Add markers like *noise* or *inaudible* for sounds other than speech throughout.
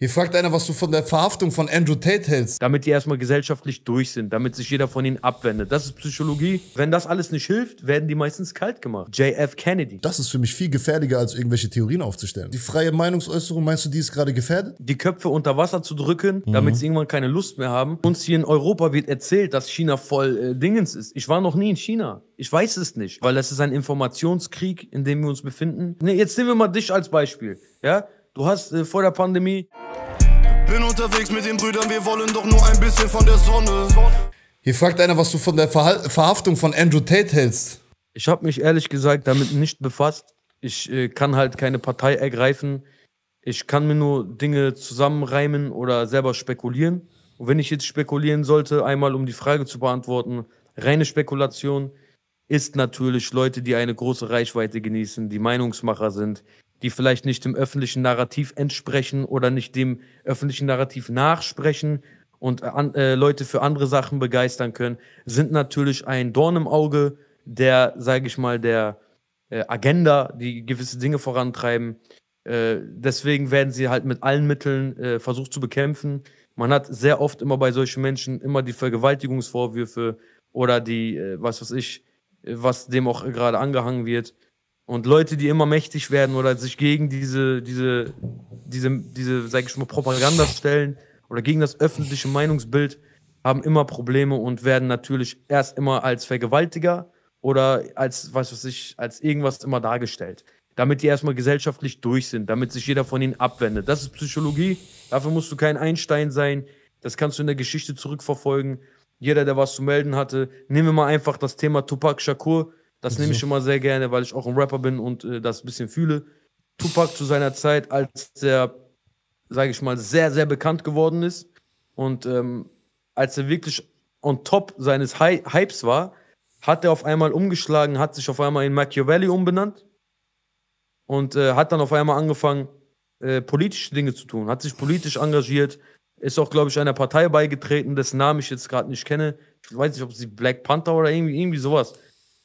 Hier fragt einer, was du von der Verhaftung von Andrew Tate hältst. Damit die erstmal gesellschaftlich durch sind, damit sich jeder von ihnen abwendet. Das ist Psychologie. Wenn das alles nicht hilft, werden die meistens kalt gemacht. JF Kennedy. Das ist für mich viel gefährlicher, als irgendwelche Theorien aufzustellen. Die freie Meinungsäußerung, meinst du, die ist gerade gefährdet? Die Köpfe unter Wasser zu drücken, mhm. damit sie irgendwann keine Lust mehr haben. Uns hier in Europa wird erzählt, dass China voll äh, Dingens ist. Ich war noch nie in China. Ich weiß es nicht, weil das ist ein Informationskrieg, in dem wir uns befinden. Nee, jetzt nehmen wir mal dich als Beispiel. Ja? Du hast äh, vor der Pandemie. Bin unterwegs mit den Brüdern, wir wollen doch nur ein bisschen von der Sonne. Hier fragt einer, was du von der Verha Verhaftung von Andrew Tate hältst. Ich habe mich ehrlich gesagt damit nicht befasst. Ich äh, kann halt keine Partei ergreifen. Ich kann mir nur Dinge zusammenreimen oder selber spekulieren. Und wenn ich jetzt spekulieren sollte, einmal um die Frage zu beantworten, reine Spekulation ist natürlich Leute, die eine große Reichweite genießen, die Meinungsmacher sind, die vielleicht nicht dem öffentlichen Narrativ entsprechen oder nicht dem öffentlichen Narrativ nachsprechen und äh, an, äh, Leute für andere Sachen begeistern können, sind natürlich ein Dorn im Auge der, sage ich mal, der äh, Agenda, die gewisse Dinge vorantreiben. Äh, deswegen werden sie halt mit allen Mitteln äh, versucht zu bekämpfen. Man hat sehr oft immer bei solchen Menschen immer die Vergewaltigungsvorwürfe oder die, äh, was weiß ich, was dem auch gerade angehangen wird. Und Leute, die immer mächtig werden oder sich gegen diese, diese, diese, diese, sag ich mal, Propaganda stellen oder gegen das öffentliche Meinungsbild, haben immer Probleme und werden natürlich erst immer als Vergewaltiger oder als, was weiß ich, als irgendwas immer dargestellt. Damit die erstmal gesellschaftlich durch sind, damit sich jeder von ihnen abwendet. Das ist Psychologie. Dafür musst du kein Einstein sein. Das kannst du in der Geschichte zurückverfolgen. Jeder, der was zu melden hatte, nehmen wir mal einfach das Thema Tupac Shakur das mhm. nehme ich schon mal sehr gerne, weil ich auch ein Rapper bin und äh, das ein bisschen fühle. Tupac zu seiner Zeit, als er, sage ich mal, sehr, sehr bekannt geworden ist und ähm, als er wirklich on top seines Hi Hypes war, hat er auf einmal umgeschlagen, hat sich auf einmal in Machiavelli umbenannt und äh, hat dann auf einmal angefangen, äh, politische Dinge zu tun, hat sich politisch engagiert, ist auch, glaube ich, einer Partei beigetreten, dessen Namen ich jetzt gerade nicht kenne. Ich weiß nicht, ob sie Black Panther oder irgendwie, irgendwie sowas.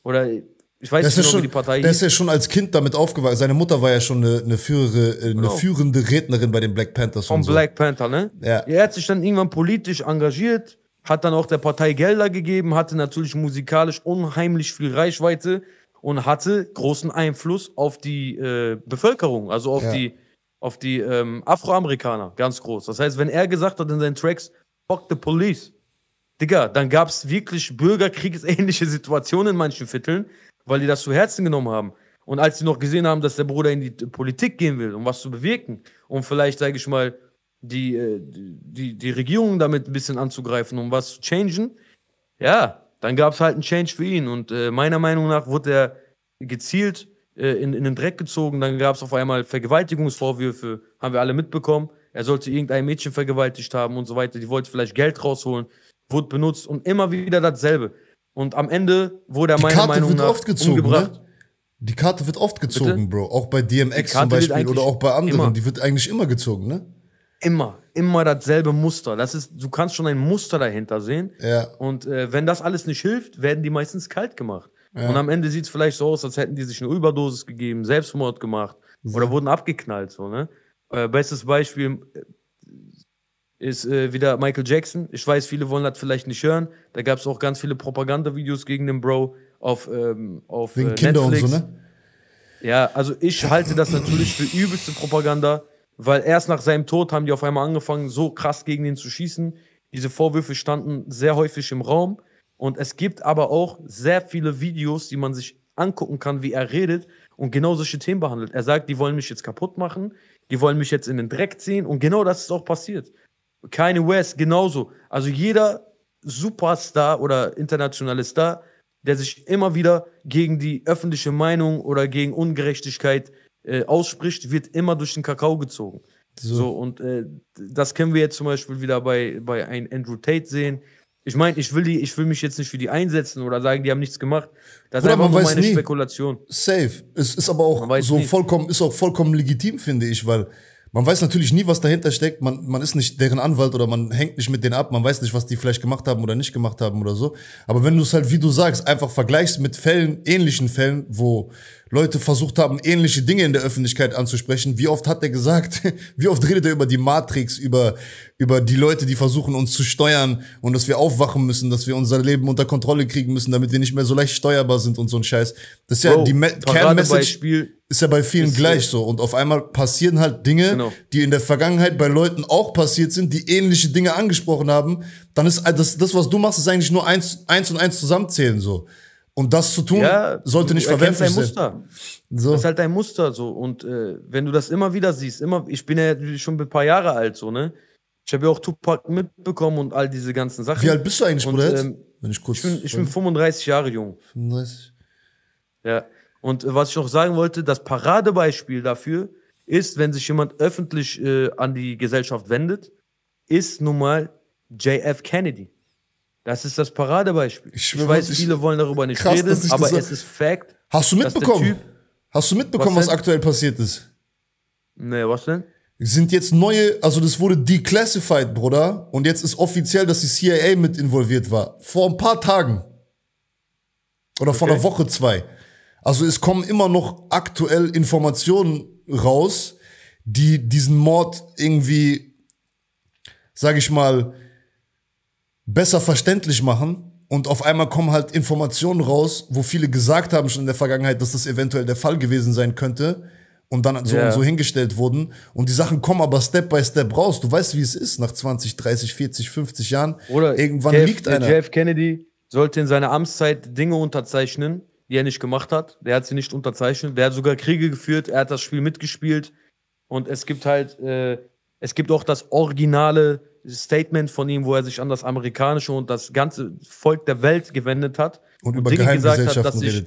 Oder ich weiß das nicht, genau, schon, wie die Partei Der hieß. ist ja schon als Kind damit aufgewachsen. Seine Mutter war ja schon eine, eine, Führere, eine genau. führende Rednerin bei den Black Panthers. Vom so. Black Panther, ne? Ja. Er hat sich dann irgendwann politisch engagiert, hat dann auch der Partei Gelder gegeben, hatte natürlich musikalisch unheimlich viel Reichweite und hatte großen Einfluss auf die äh, Bevölkerung, also auf ja. die, auf die ähm, Afroamerikaner, ganz groß. Das heißt, wenn er gesagt hat in seinen Tracks, fuck the police, Digga, dann gab es wirklich bürgerkriegsähnliche *laughs* Situationen in manchen Vierteln, weil die das zu Herzen genommen haben. Und als sie noch gesehen haben, dass der Bruder in die Politik gehen will, um was zu bewirken, um vielleicht, sage ich mal, die, äh, die, die Regierung damit ein bisschen anzugreifen, um was zu changen, ja, dann gab es halt einen Change für ihn. Und äh, meiner Meinung nach wurde er gezielt äh, in, in den Dreck gezogen. Dann gab es auf einmal Vergewaltigungsvorwürfe, haben wir alle mitbekommen. Er sollte irgendein Mädchen vergewaltigt haben und so weiter. Die wollte vielleicht Geld rausholen wurde benutzt und immer wieder dasselbe. Und am Ende wurde er die meiner Karte Meinung wird nach oft gezogen, ne? umgebracht. Ne? Die Karte wird oft gezogen, Bitte? Bro. Auch bei DMX zum Beispiel oder auch bei anderen. Immer. Die wird eigentlich immer gezogen, ne? Immer, immer dasselbe Muster. Das ist, du kannst schon ein Muster dahinter sehen. Ja. Und äh, wenn das alles nicht hilft, werden die meistens kalt gemacht. Ja. Und am Ende sieht es vielleicht so aus, als hätten die sich eine Überdosis gegeben, Selbstmord gemacht ja. oder wurden abgeknallt. So, ne? Äh, bestes Beispiel, äh, ist äh, wieder Michael Jackson. Ich weiß, viele wollen das vielleicht nicht hören. Da gab es auch ganz viele Propagandavideos gegen den Bro auf, ähm, auf Wegen äh, Kinder Netflix. und so, ne? Ja, also ich halte das natürlich für übelste Propaganda, weil erst nach seinem Tod haben die auf einmal angefangen, so krass gegen ihn zu schießen. Diese Vorwürfe standen sehr häufig im Raum. Und es gibt aber auch sehr viele Videos, die man sich angucken kann, wie er redet und genau solche Themen behandelt. Er sagt, die wollen mich jetzt kaputt machen, die wollen mich jetzt in den Dreck ziehen und genau das ist auch passiert. Kanye West genauso. Also jeder Superstar oder internationale Star, der sich immer wieder gegen die öffentliche Meinung oder gegen Ungerechtigkeit äh, ausspricht, wird immer durch den Kakao gezogen. So, so und äh, das können wir jetzt zum Beispiel wieder bei, bei einem Andrew Tate sehen. Ich meine, ich will die, ich will mich jetzt nicht für die einsetzen oder sagen, die haben nichts gemacht. Das ist einfach nur meine nie. Spekulation. Safe. Es ist aber auch so nie. vollkommen, ist auch vollkommen legitim, finde ich, weil man weiß natürlich nie, was dahinter steckt. Man, man ist nicht deren Anwalt oder man hängt nicht mit denen ab. Man weiß nicht, was die vielleicht gemacht haben oder nicht gemacht haben oder so. Aber wenn du es halt, wie du sagst, einfach vergleichst mit Fällen, ähnlichen Fällen, wo Leute versucht haben, ähnliche Dinge in der Öffentlichkeit anzusprechen. Wie oft hat er gesagt, *laughs* wie oft redet er über die Matrix, über, über die Leute, die versuchen, uns zu steuern und dass wir aufwachen müssen, dass wir unser Leben unter Kontrolle kriegen müssen, damit wir nicht mehr so leicht steuerbar sind und so ein Scheiß. Das ist Bro, ja die Kernmessage ist ja bei vielen ist gleich eh so. Und auf einmal passieren halt Dinge, genau. die in der Vergangenheit bei Leuten auch passiert sind, die ähnliche Dinge angesprochen haben. Dann ist das, das was du machst, ist eigentlich nur eins, eins und eins zusammenzählen so. Und das zu tun, ja, sollte nicht verwerflich sein. Muster. So. Das ist halt dein Muster so. Und äh, wenn du das immer wieder siehst, immer, ich bin ja schon ein paar Jahre alt so, ne? Ich habe ja auch Tupac mitbekommen und all diese ganzen Sachen. Wie alt bist du eigentlich, Bruder? ähm, ich kurz. Ich bin, ich bin 35 Jahre jung. 35? Ja. Und äh, was ich noch sagen wollte, das Paradebeispiel dafür ist, wenn sich jemand öffentlich äh, an die Gesellschaft wendet, ist nun mal JF Kennedy. Das ist das Paradebeispiel. Ich, ich weiß, ich, viele wollen darüber nicht krass, reden, aber es ist Fact. Hast du mitbekommen? Typ, hast du mitbekommen, was, was aktuell passiert ist? Nee, was denn? sind jetzt neue, also das wurde declassified, Bruder. Und jetzt ist offiziell, dass die CIA mit involviert war. Vor ein paar Tagen. Oder okay. vor einer Woche, zwei. Also es kommen immer noch aktuell Informationen raus, die diesen Mord irgendwie, sage ich mal, besser verständlich machen. Und auf einmal kommen halt Informationen raus, wo viele gesagt haben schon in der Vergangenheit, dass das eventuell der Fall gewesen sein könnte und dann so yeah. und so hingestellt wurden. Und die Sachen kommen aber Step by Step raus. Du weißt, wie es ist nach 20, 30, 40, 50 Jahren. Oder irgendwann Jeff, liegt einer. Jeff Kennedy sollte in seiner Amtszeit Dinge unterzeichnen, die er nicht gemacht hat. Der hat sie nicht unterzeichnet. Der hat sogar Kriege geführt. Er hat das Spiel mitgespielt. Und es gibt halt, äh, es gibt auch das originale Statement von ihm, wo er sich an das amerikanische und das ganze Volk der Welt gewendet hat. Und, und über Dinge gesagt hat, dass ich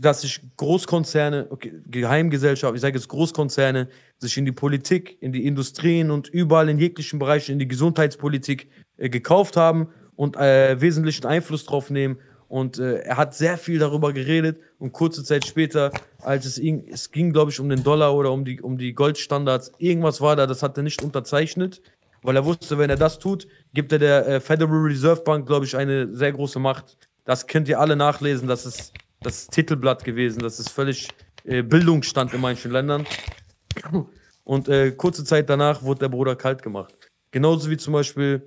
dass sich Großkonzerne, okay, Geheimgesellschaft, ich sage jetzt Großkonzerne, sich in die Politik, in die Industrien und überall in jeglichen Bereichen, in die Gesundheitspolitik äh, gekauft haben und äh, wesentlichen Einfluss drauf nehmen und äh, er hat sehr viel darüber geredet und kurze Zeit später, als es, ihn, es ging, glaube ich, um den Dollar oder um die, um die Goldstandards, irgendwas war da, das hat er nicht unterzeichnet, weil er wusste, wenn er das tut, gibt er der äh, Federal Reserve Bank, glaube ich, eine sehr große Macht. Das könnt ihr alle nachlesen, das ist das Titelblatt gewesen, das ist völlig äh, Bildungsstand in manchen Ländern. Und äh, kurze Zeit danach wurde der Bruder kalt gemacht. Genauso wie zum Beispiel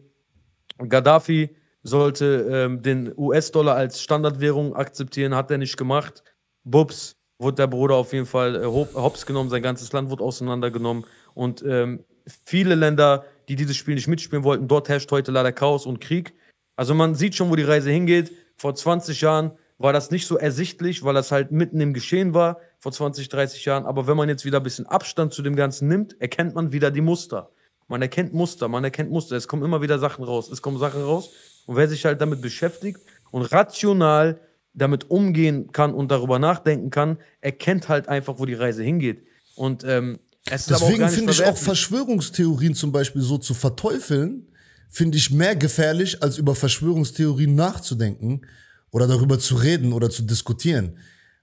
Gaddafi sollte ähm, den US-Dollar als Standardwährung akzeptieren, hat er nicht gemacht. Bups, wurde der Bruder auf jeden Fall äh, hops genommen, sein ganzes Land wurde auseinandergenommen und ähm, viele Länder, die dieses Spiel nicht mitspielen wollten, dort herrscht heute leider Chaos und Krieg. Also man sieht schon, wo die Reise hingeht. Vor 20 Jahren war das nicht so ersichtlich, weil das halt mitten im Geschehen war, vor 20, 30 Jahren. Aber wenn man jetzt wieder ein bisschen Abstand zu dem Ganzen nimmt, erkennt man wieder die Muster. Man erkennt Muster, man erkennt Muster. Es kommen immer wieder Sachen raus. Es kommen Sachen raus, und wer sich halt damit beschäftigt und rational damit umgehen kann und darüber nachdenken kann, erkennt halt einfach, wo die Reise hingeht. Und ähm, es deswegen finde ich auch Verschwörungstheorien zum Beispiel so zu verteufeln, finde ich mehr gefährlich, als über Verschwörungstheorien nachzudenken oder darüber zu reden oder zu diskutieren.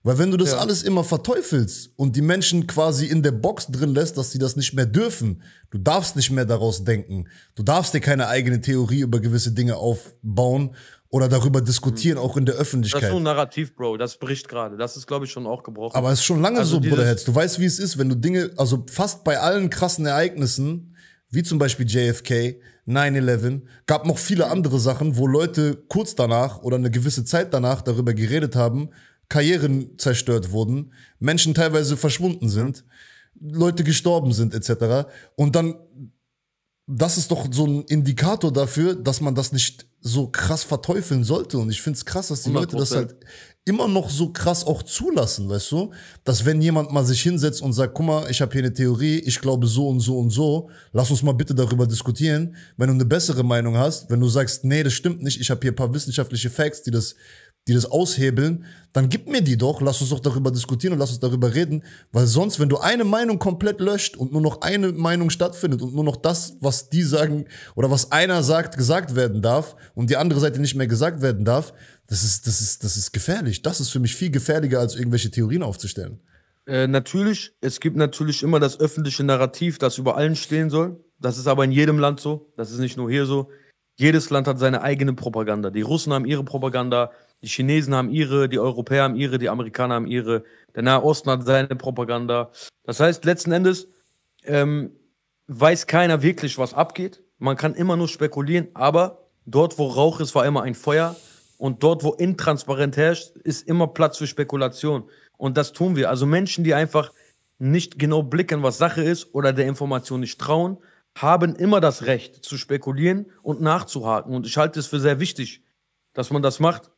Weil wenn du das ja. alles immer verteufelst und die Menschen quasi in der Box drin lässt, dass sie das nicht mehr dürfen, du darfst nicht mehr daraus denken, du darfst dir keine eigene Theorie über gewisse Dinge aufbauen oder darüber diskutieren, hm. auch in der Öffentlichkeit. Das ist nur ein Narrativ, Bro, das bricht gerade. Das ist, glaube ich, schon auch gebrochen. Aber es ist schon lange also so, Bruderherz. Du weißt, wie es ist, wenn du Dinge, also fast bei allen krassen Ereignissen, wie zum Beispiel JFK, 9-11, gab noch viele andere Sachen, wo Leute kurz danach oder eine gewisse Zeit danach darüber geredet haben, Karrieren zerstört wurden, Menschen teilweise verschwunden sind, Leute gestorben sind etc. Und dann, das ist doch so ein Indikator dafür, dass man das nicht so krass verteufeln sollte. Und ich finde es krass, dass die 100%. Leute das halt immer noch so krass auch zulassen, weißt du? Dass wenn jemand mal sich hinsetzt und sagt, guck mal, ich habe hier eine Theorie, ich glaube so und so und so, lass uns mal bitte darüber diskutieren. Wenn du eine bessere Meinung hast, wenn du sagst, nee, das stimmt nicht, ich habe hier ein paar wissenschaftliche Facts, die das die das aushebeln, dann gib mir die doch, lass uns doch darüber diskutieren und lass uns darüber reden, weil sonst, wenn du eine Meinung komplett löscht und nur noch eine Meinung stattfindet und nur noch das, was die sagen oder was einer sagt, gesagt werden darf und die andere Seite nicht mehr gesagt werden darf, das ist, das ist, das ist gefährlich. Das ist für mich viel gefährlicher, als irgendwelche Theorien aufzustellen. Äh, natürlich, es gibt natürlich immer das öffentliche Narrativ, das über allen stehen soll. Das ist aber in jedem Land so. Das ist nicht nur hier so. Jedes Land hat seine eigene Propaganda. Die Russen haben ihre Propaganda, die Chinesen haben ihre, die Europäer haben ihre, die Amerikaner haben ihre. Der Nahe Osten hat seine Propaganda. Das heißt, letzten Endes ähm, weiß keiner wirklich, was abgeht. Man kann immer nur spekulieren, aber dort, wo Rauch ist, war immer ein Feuer. Und dort, wo intransparent herrscht, ist immer Platz für Spekulation. Und das tun wir. Also Menschen, die einfach nicht genau blicken, was Sache ist oder der Information nicht trauen, haben immer das Recht zu spekulieren und nachzuhaken. Und ich halte es für sehr wichtig, dass man das macht.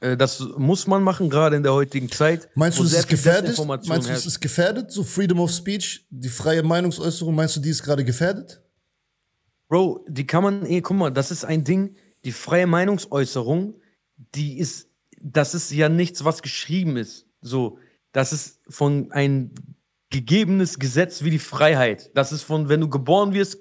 Äh, das muss man machen, gerade in der heutigen Zeit. Meinst du, es ist gefährdet? Meinst du, es ist gefährdet? So Freedom of Speech, die freie Meinungsäußerung, meinst du, die ist gerade gefährdet? Bro, die kann man, eh, guck mal, das ist ein Ding, die freie Meinungsäußerung, die ist, das ist ja nichts, was geschrieben ist. So, das ist von ein gegebenes Gesetz wie die Freiheit. Das ist von, wenn du geboren wirst,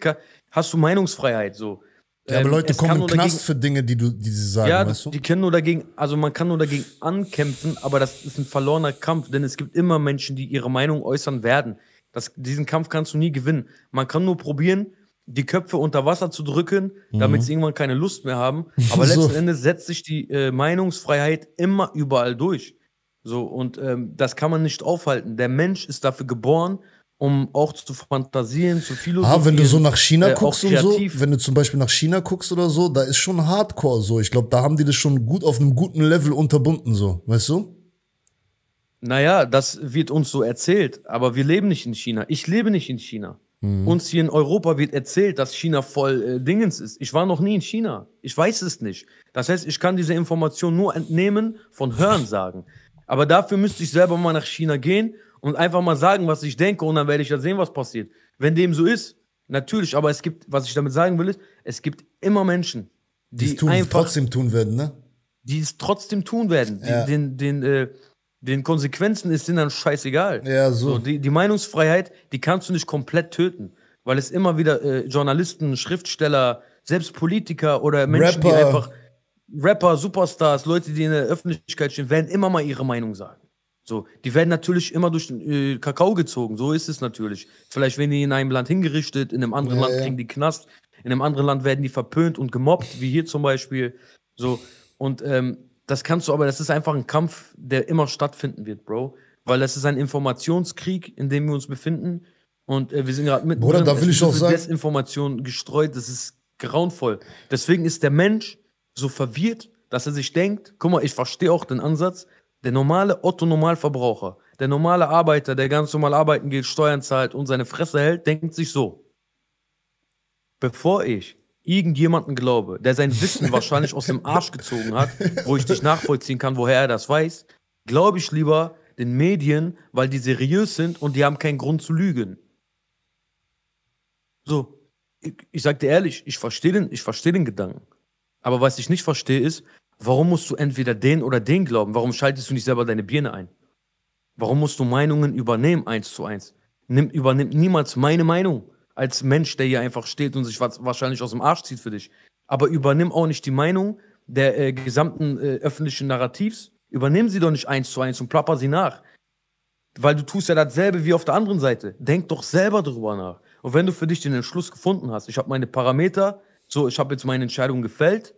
hast du Meinungsfreiheit. So, ja, aber ähm, Leute es kommen in Knast dagegen, für Dinge, die, du, die sie sagen. Ja, weißt du? Ja, die können nur dagegen, also man kann nur dagegen ankämpfen, aber das ist ein verlorener Kampf, denn es gibt immer Menschen, die ihre Meinung äußern werden. Das, diesen Kampf kannst du nie gewinnen. Man kann nur probieren, die Köpfe unter Wasser zu drücken, damit mhm. sie irgendwann keine Lust mehr haben. *laughs* Aber so. letzten Endes setzt sich die äh, Meinungsfreiheit immer überall durch. So, und ähm, das kann man nicht aufhalten. Der Mensch ist dafür geboren, um auch zu fantasieren, zu philosophieren. Ah, wenn du so nach China äh, guckst und so, wenn du zum Beispiel nach China guckst oder so, da ist schon Hardcore so. Ich glaube, da haben die das schon gut auf einem guten Level unterbunden so, weißt du? Naja, das wird uns so erzählt, aber wir leben nicht in China. Ich lebe nicht in China. Mhm. Uns hier in Europa wird erzählt, dass China voll äh, Dingens ist. Ich war noch nie in China. Ich weiß es nicht. Das heißt, ich kann diese Information nur entnehmen von Hörensagen. Aber dafür müsste ich selber mal nach China gehen und einfach mal sagen, was ich denke und dann werde ich ja sehen, was passiert. Wenn dem so ist, natürlich, aber es gibt, was ich damit sagen will, ist, es gibt immer Menschen, die, es trotzdem tun werden, ne? Die es trotzdem tun werden. Ja. Den, den, den, äh, den Konsequenzen ist denen dann scheißegal. Ja, so. so. die, die Meinungsfreiheit, die kannst du nicht komplett töten, weil es immer wieder äh, Journalisten, Schriftsteller, selbst Politiker oder Menschen, Rapper. die einfach Rapper, Superstars, Leute, die in der Öffentlichkeit stehen, werden immer mal ihre Meinung sagen. So, die werden natürlich immer durch den äh, Kakao gezogen, so ist es natürlich. Vielleicht werden die in einem Land hingerichtet, in einem anderen ja, Land kriegen die Knast, in einem anderen Land werden die verpönt und gemobbt, wie hier zum Beispiel. So, und ähm, das kannst du, aber das ist einfach ein Kampf, der immer stattfinden wird, Bro. Weil das ist ein Informationskrieg, in dem wir uns befinden. Und äh, wir sind gerade mit Bruder, da will ich auch sagen. Desinformation gestreut, das ist grauenvoll. Deswegen ist der Mensch so verwirrt, dass er sich denkt, guck mal, ich verstehe auch den Ansatz, der normale Otto-Normalverbraucher, der normale Arbeiter, der ganz normal arbeiten geht, Steuern zahlt und seine Fresse hält, denkt sich so. Bevor ich irgendjemanden glaube, der sein Wissen *laughs* wahrscheinlich aus dem Arsch gezogen hat, wo ich dich nachvollziehen kann, woher er das weiß, glaube ich lieber den Medien, weil die seriös sind und die haben keinen Grund zu lügen. So, ich, ich sag dir ehrlich, ich verstehe den, versteh den Gedanken. Aber was ich nicht verstehe ist, Warum musst du entweder den oder den glauben? Warum schaltest du nicht selber deine Birne ein? Warum musst du Meinungen übernehmen, eins zu eins? Nimm, übernimmt niemals meine Meinung als Mensch, der hier einfach steht und sich wahrscheinlich aus dem Arsch zieht für dich. Aber übernimm auch nicht die Meinung der äh, gesamten äh, öffentlichen Narrativs. Übernimm sie doch nicht eins zu eins und plapper sie nach. Weil du tust ja dasselbe wie auf der anderen Seite. Denk doch selber darüber nach. Und wenn du für dich den Entschluss gefunden hast, ich habe meine Parameter, so, ich habe jetzt meine Entscheidung gefällt,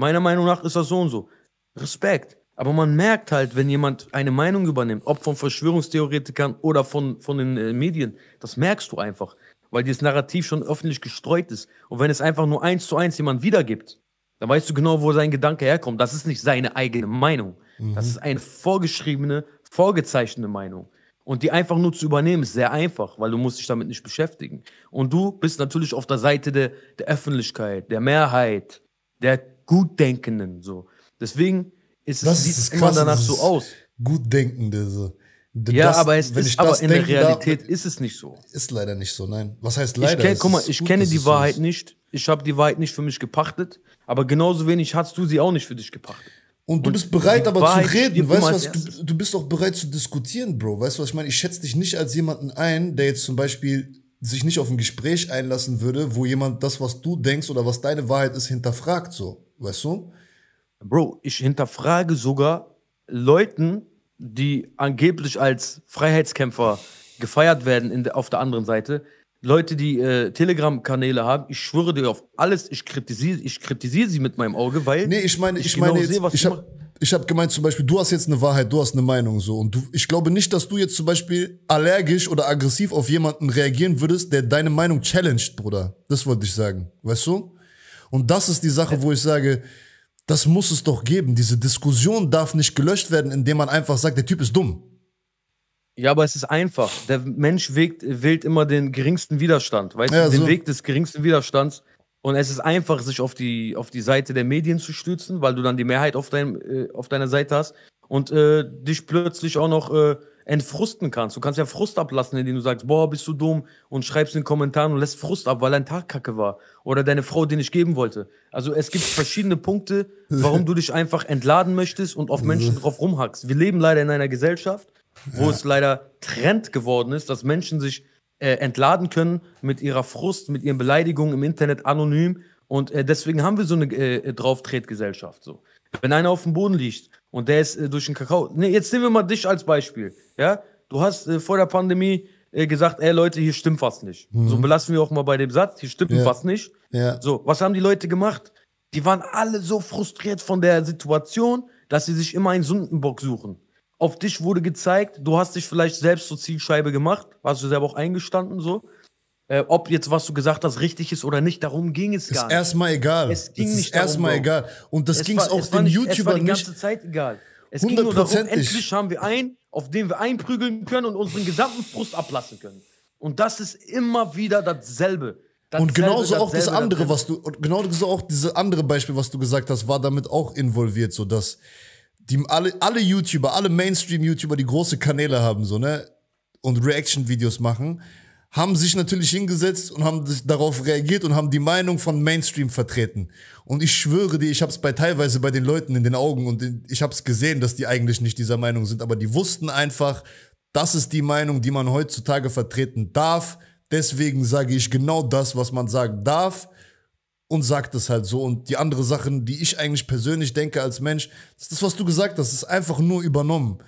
Meiner Meinung nach ist das so und so. Respekt. Aber man merkt halt, wenn jemand eine Meinung übernimmt, ob von Verschwörungstheoretikern oder von, von den äh, Medien, das merkst du einfach, weil dieses Narrativ schon öffentlich gestreut ist. Und wenn es einfach nur eins zu eins jemand wiedergibt, dann weißt du genau, wo sein Gedanke herkommt. Das ist nicht seine eigene Meinung. Mhm. Das ist eine vorgeschriebene, vorgezeichnete Meinung. Und die einfach nur zu übernehmen, ist sehr einfach, weil du musst dich damit nicht beschäftigen. Und du bist natürlich auf der Seite der, der Öffentlichkeit, der Mehrheit, der Gutdenkenden. So. Deswegen ist es, sieht es immer danach so aus. Gutdenkende. So. Das, ja, aber es ist, aber in der Realität darf, ist es nicht so. Ist leider nicht so, nein. Was heißt leider? Ich kenn, guck mal, ich gut, kenne die Wahrheit so nicht. Ich habe die Wahrheit nicht für mich gepachtet. Aber genauso wenig hast du sie auch nicht für dich gepachtet. Und du bist bereit, aber zu reden. Weißt was, du, du bist auch bereit zu diskutieren, Bro. Weißt du, was ich meine? Ich schätze dich nicht als jemanden ein, der jetzt zum Beispiel sich nicht auf ein Gespräch einlassen würde, wo jemand das, was du denkst oder was deine Wahrheit ist, hinterfragt so. Weißt du? Bro, ich hinterfrage sogar Leuten, die angeblich als Freiheitskämpfer gefeiert werden de, auf der anderen Seite. Leute, die äh, Telegram-Kanäle haben, ich schwöre dir auf alles, ich kritisiere ich kritisier sie mit meinem Auge, weil. Nee, ich meine, ich, ich genau jetzt, sehe, ich habe hab gemeint zum Beispiel, du hast jetzt eine Wahrheit, du hast eine Meinung so. Und du, ich glaube nicht, dass du jetzt zum Beispiel allergisch oder aggressiv auf jemanden reagieren würdest, der deine Meinung challenged, Bruder. Das wollte ich sagen. Weißt du? Und das ist die Sache, wo ich sage, das muss es doch geben. Diese Diskussion darf nicht gelöscht werden, indem man einfach sagt, der Typ ist dumm. Ja, aber es ist einfach. Der Mensch wägt, wählt immer den geringsten Widerstand, weißt ja, du, den so. Weg des geringsten Widerstands. Und es ist einfach, sich auf die, auf die Seite der Medien zu stützen, weil du dann die Mehrheit auf, dein, äh, auf deiner Seite hast und äh, dich plötzlich auch noch äh, entfrusten kannst. Du kannst ja Frust ablassen, indem du sagst, boah, bist du dumm und schreibst in den Kommentaren und lässt Frust ab, weil dein Tag kacke war oder deine Frau dir nicht geben wollte. Also es gibt verschiedene Punkte, warum du dich einfach entladen möchtest und auf Menschen drauf rumhackst. Wir leben leider in einer Gesellschaft, wo ja. es leider Trend geworden ist, dass Menschen sich äh, entladen können mit ihrer Frust, mit ihren Beleidigungen im Internet anonym und äh, deswegen haben wir so eine äh, Drauftretgesellschaft so. Wenn einer auf dem Boden liegt und der ist äh, durch den Kakao. Nee, jetzt nehmen wir mal dich als Beispiel. Ja? Du hast äh, vor der Pandemie äh, gesagt, ey Leute, hier stimmt was nicht. Mhm. So belassen wir auch mal bei dem Satz, hier stimmt ja. was nicht. Ja. So, was haben die Leute gemacht? Die waren alle so frustriert von der Situation, dass sie sich immer einen Sündenbock suchen. Auf dich wurde gezeigt, du hast dich vielleicht selbst zur Zielscheibe gemacht, hast du selber auch eingestanden so äh, ob jetzt, was du gesagt hast, richtig ist oder nicht, darum ging es ist gar nicht. Erstmal egal. Es ging es ist nicht erstmal egal. Und das ging es auch den nicht, YouTubern nicht. Es war die ganze nicht. Zeit egal. Es ging nur darum, endlich haben wir einen, auf den wir einprügeln können und unseren gesamten Frust ablassen können. Und das ist immer wieder dasselbe. Das und genauso dasselbe, auch das andere, was du, und genauso auch dieses andere Beispiel, was du gesagt hast, war damit auch involviert, so dass die, alle, alle YouTuber, alle Mainstream-YouTuber, die große Kanäle haben, so, ne, und Reaction-Videos machen, haben sich natürlich hingesetzt und haben darauf reagiert und haben die Meinung von Mainstream vertreten. Und ich schwöre dir, ich habe es bei teilweise bei den Leuten in den Augen und ich habe es gesehen, dass die eigentlich nicht dieser Meinung sind, aber die wussten einfach, das ist die Meinung, die man heutzutage vertreten darf. Deswegen sage ich genau das, was man sagen darf und sagt es halt so. Und die andere Sachen, die ich eigentlich persönlich denke als Mensch, das ist das, was du gesagt hast, ist einfach nur übernommen.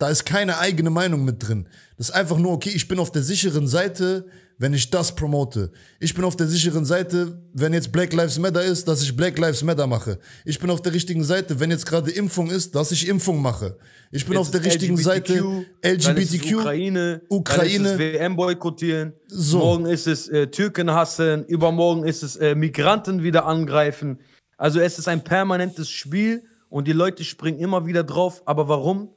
Da ist keine eigene Meinung mit drin. Das ist einfach nur, okay, ich bin auf der sicheren Seite, wenn ich das promote. Ich bin auf der sicheren Seite, wenn jetzt Black Lives Matter ist, dass ich Black Lives Matter mache. Ich bin auf der richtigen Seite, wenn jetzt gerade Impfung ist, dass ich Impfung mache. Ich bin jetzt auf der richtigen LGBTQ, Seite, LGBTQ, Ukraine, Ukraine. WM boykottieren, so. morgen ist es äh, Türken hassen, übermorgen ist es äh, Migranten wieder angreifen. Also es ist ein permanentes Spiel und die Leute springen immer wieder drauf. Aber warum?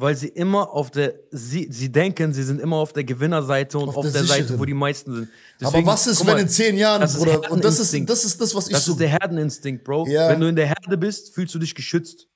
weil sie immer auf der, sie, sie denken, sie sind immer auf der Gewinnerseite und auf, auf der, der Seite, wo die meisten sind. Deswegen, Aber was ist, mal, wenn in zehn Jahren, Bruder, und das ist, das ist das, was ich das so. Das ist der Herdeninstinkt, Bro. Ja. Wenn du in der Herde bist, fühlst du dich geschützt.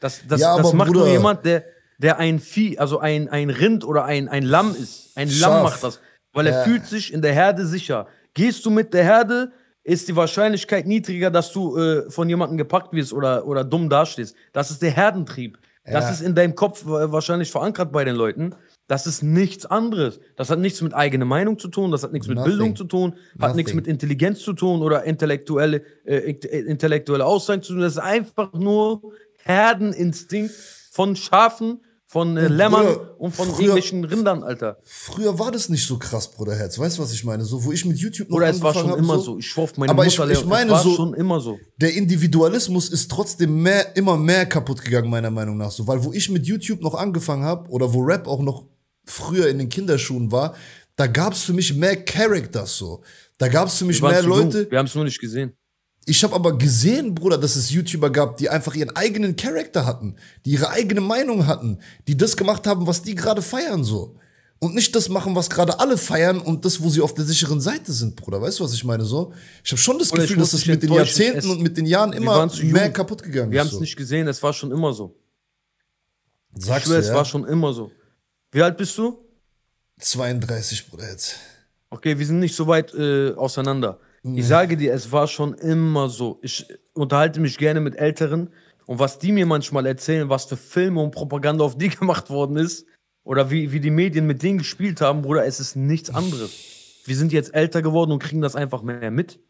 Das, das, ja, das macht Bruder, nur jemand, der, der ein Vieh, also ein, ein Rind oder ein, ein Lamm ist. Ein Scharf. Lamm macht das, weil ja. er fühlt sich in der Herde sicher. Gehst du mit der Herde, ist die Wahrscheinlichkeit niedriger, dass du äh, von jemandem gepackt wirst oder, oder dumm dastehst. Das ist der Herdentrieb. Ja. Das ist in deinem Kopf wahrscheinlich verankert bei den Leuten. Das ist nichts anderes. Das hat nichts mit eigener Meinung zu tun, das hat nichts mit Nothing. Bildung zu tun, hat nichts mit Intelligenz zu tun oder intellektuelle, äh, äh, intellektuelle Aussagen zu tun. Das ist einfach nur Herdeninstinkt von Schafen, von äh, Lämmern früher, und von früher, irgendwelchen Rindern, Alter. Früher war das nicht so krass, Bruderherz. Weißt du, was ich meine? So, wo ich mit YouTube noch Oder es war schon hab, immer so. so. Ich schwörf, meine Aber Mutter ich, ich meine es war so, schon immer so. Der Individualismus ist trotzdem mehr, immer mehr kaputt gegangen, meiner Meinung nach. So, weil wo ich mit YouTube noch angefangen habe oder wo Rap auch noch früher in den Kinderschuhen war, da gab's für mich mehr Characters so. Da gab's für mich mehr Leute. Jung. Wir haben's nur nicht gesehen. Ich habe aber gesehen, Bruder, dass es YouTuber gab, die einfach ihren eigenen Charakter hatten, die ihre eigene Meinung hatten, die das gemacht haben, was die gerade feiern so. Und nicht das machen, was gerade alle feiern und das, wo sie auf der sicheren Seite sind, Bruder. Weißt du, was ich meine so? Ich habe schon das Gefühl, dass das mit den Jahrzehnten und mit den Jahren immer mehr kaputt gegangen ist. Wir haben es so. nicht gesehen, es war schon immer so. Sagst ich schwör, ja? es war schon immer so. Wie alt bist du? 32, Bruder, jetzt. Okay, wir sind nicht so weit äh, auseinander. Nee. Ich sage dir, es war schon immer so. Ich unterhalte mich gerne mit Älteren und was die mir manchmal erzählen, was für Filme und Propaganda auf die *laughs* gemacht worden ist oder wie, wie die Medien mit denen gespielt haben, Bruder, es ist nichts anderes. Wir sind jetzt älter geworden und kriegen das einfach mehr mit,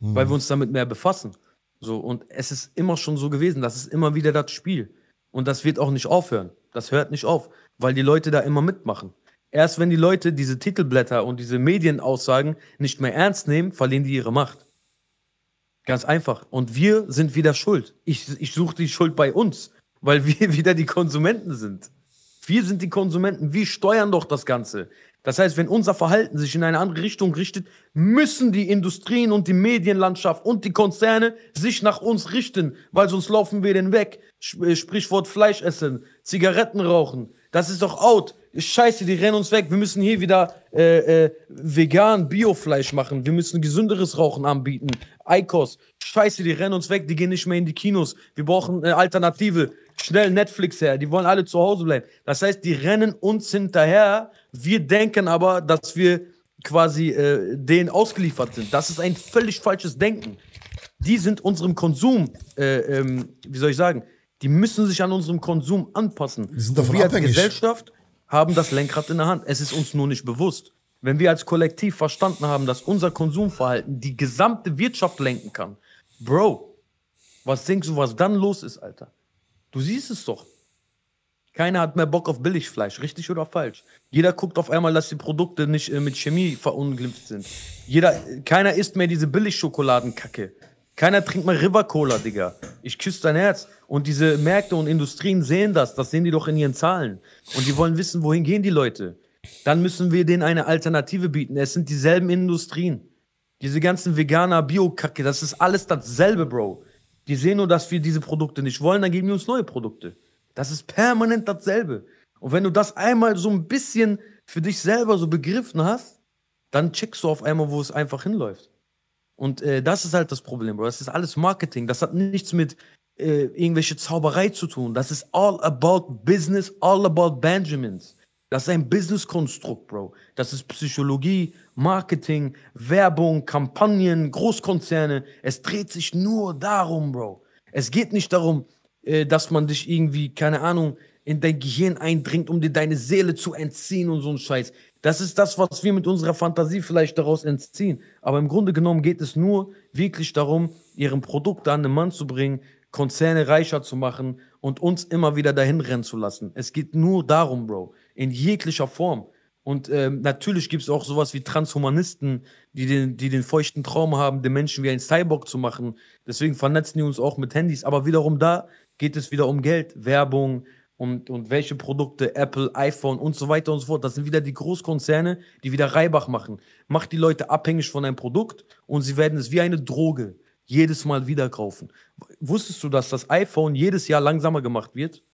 mhm. weil wir uns damit mehr befassen. So, und es ist immer schon so gewesen. Das ist immer wieder das Spiel. Und das wird auch nicht aufhören. Das hört nicht auf, weil die Leute da immer mitmachen. Erst wenn die Leute diese Titelblätter und diese Medienaussagen nicht mehr ernst nehmen, verlieren die ihre Macht. Ganz einfach. Und wir sind wieder schuld. Ich, ich suche die Schuld bei uns, weil wir *laughs* wieder die Konsumenten sind. Wir sind die Konsumenten. Wir steuern doch das Ganze. Das heißt, wenn unser Verhalten sich in eine andere Richtung richtet, müssen die Industrien und die Medienlandschaft und die Konzerne sich nach uns richten, weil sonst laufen wir den weg. Äh, Sprichwort Fleisch essen, Zigaretten rauchen. Das ist doch out. Scheiße, die rennen uns weg. Wir müssen hier wieder äh, äh, vegan Biofleisch machen. Wir müssen gesünderes Rauchen anbieten. Eikos. Scheiße, die rennen uns weg. Die gehen nicht mehr in die Kinos. Wir brauchen eine Alternative. Schnell Netflix her. Die wollen alle zu Hause bleiben. Das heißt, die rennen uns hinterher. Wir denken aber, dass wir quasi äh, denen ausgeliefert sind. Das ist ein völlig falsches Denken. Die sind unserem Konsum, äh, ähm, wie soll ich sagen, die müssen sich an unserem Konsum anpassen. Die sind davon wir abhängig. Als Gesellschaft haben das Lenkrad in der Hand. Es ist uns nur nicht bewusst. Wenn wir als Kollektiv verstanden haben, dass unser Konsumverhalten die gesamte Wirtschaft lenken kann, Bro, was denkst du, was dann los ist, Alter? Du siehst es doch. Keiner hat mehr Bock auf Billigfleisch, richtig oder falsch. Jeder guckt auf einmal, dass die Produkte nicht äh, mit Chemie verunglimpft sind. Jeder, keiner isst mehr diese Billigschokoladenkacke. Keiner trinkt mal River Cola, Digga. Ich küsse dein Herz. Und diese Märkte und Industrien sehen das. Das sehen die doch in ihren Zahlen. Und die wollen wissen, wohin gehen die Leute. Dann müssen wir denen eine Alternative bieten. Es sind dieselben Industrien. Diese ganzen Veganer, Bio-Kacke, das ist alles dasselbe, Bro. Die sehen nur, dass wir diese Produkte nicht wollen, dann geben die uns neue Produkte. Das ist permanent dasselbe. Und wenn du das einmal so ein bisschen für dich selber so begriffen hast, dann checkst du auf einmal, wo es einfach hinläuft. Und äh, das ist halt das Problem, Bro. Das ist alles Marketing. Das hat nichts mit äh, irgendwelche Zauberei zu tun. Das ist all about business, all about Benjamins. Das ist ein Business-Konstrukt, Bro. Das ist Psychologie, Marketing, Werbung, Kampagnen, Großkonzerne. Es dreht sich nur darum, Bro. Es geht nicht darum, äh, dass man dich irgendwie, keine Ahnung, in dein Gehirn eindringt, um dir deine Seele zu entziehen und so ein Scheiß. Das ist das, was wir mit unserer Fantasie vielleicht daraus entziehen. Aber im Grunde genommen geht es nur wirklich darum, ihren Produkt an den Mann zu bringen, Konzerne reicher zu machen und uns immer wieder dahin rennen zu lassen. Es geht nur darum, Bro, in jeglicher Form. Und ähm, natürlich gibt es auch sowas wie Transhumanisten, die den, die den feuchten Traum haben, den Menschen wie ein Cyborg zu machen. Deswegen vernetzen die uns auch mit Handys. Aber wiederum da geht es wieder um Geld, Werbung, und, und welche Produkte, Apple, iPhone und so weiter und so fort. Das sind wieder die Großkonzerne, die wieder Reibach machen. Macht die Leute abhängig von einem Produkt und sie werden es wie eine Droge jedes Mal wieder kaufen. Wusstest du, dass das iPhone jedes Jahr langsamer gemacht wird?